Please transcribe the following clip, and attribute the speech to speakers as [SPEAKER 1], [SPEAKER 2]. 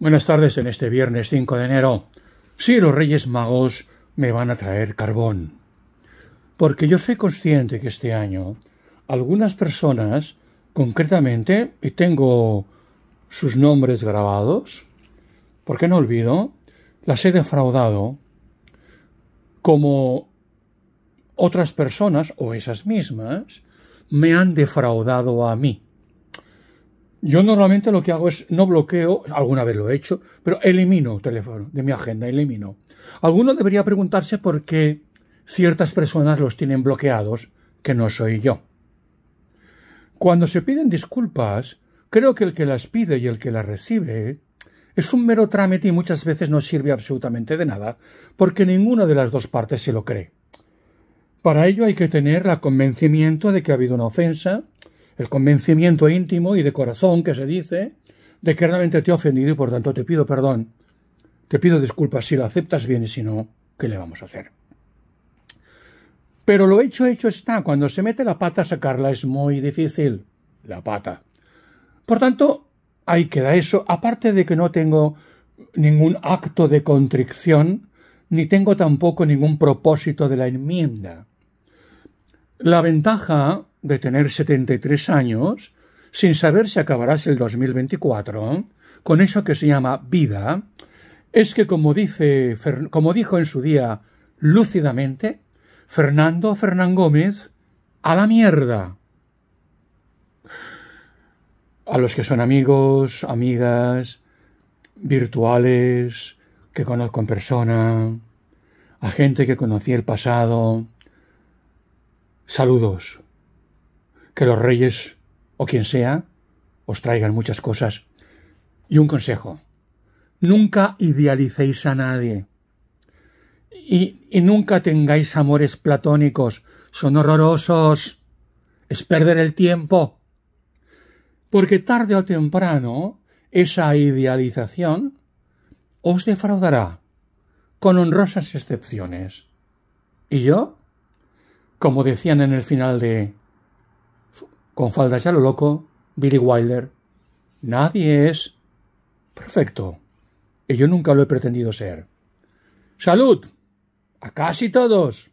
[SPEAKER 1] Buenas tardes en este viernes 5 de enero. Sí, los Reyes Magos me van a traer carbón. Porque yo soy consciente que este año algunas personas, concretamente, y tengo sus nombres grabados, porque no olvido, las he defraudado como otras personas o esas mismas me han defraudado a mí. Yo normalmente lo que hago es no bloqueo, alguna vez lo he hecho, pero elimino el teléfono de mi agenda, elimino. Alguno debería preguntarse por qué ciertas personas los tienen bloqueados, que no soy yo. Cuando se piden disculpas, creo que el que las pide y el que las recibe es un mero trámite y muchas veces no sirve absolutamente de nada, porque ninguna de las dos partes se lo cree. Para ello hay que tener el convencimiento de que ha habido una ofensa el convencimiento íntimo y de corazón que se dice de que realmente te he ofendido y por tanto te pido perdón, te pido disculpas si lo aceptas bien y si no, ¿qué le vamos a hacer? Pero lo hecho hecho está, cuando se mete la pata sacarla es muy difícil, la pata. Por tanto, ahí queda eso, aparte de que no tengo ningún acto de contrición, ni tengo tampoco ningún propósito de la enmienda. La ventaja de tener 73 años, sin saber si acabarás el 2024, con eso que se llama vida, es que como, dice, como dijo en su día lúcidamente, Fernando Fernán Gómez, a la mierda. A los que son amigos, amigas, virtuales, que conozco en persona, a gente que conocí el pasado, saludos que los reyes o quien sea os traigan muchas cosas. Y un consejo, nunca idealicéis a nadie y, y nunca tengáis amores platónicos, son horrorosos, es perder el tiempo, porque tarde o temprano esa idealización os defraudará, con honrosas excepciones. Y yo, como decían en el final de con faldas ya lo loco, Billy Wilder. Nadie es perfecto. Y yo nunca lo he pretendido ser. ¡Salud! ¡A casi todos!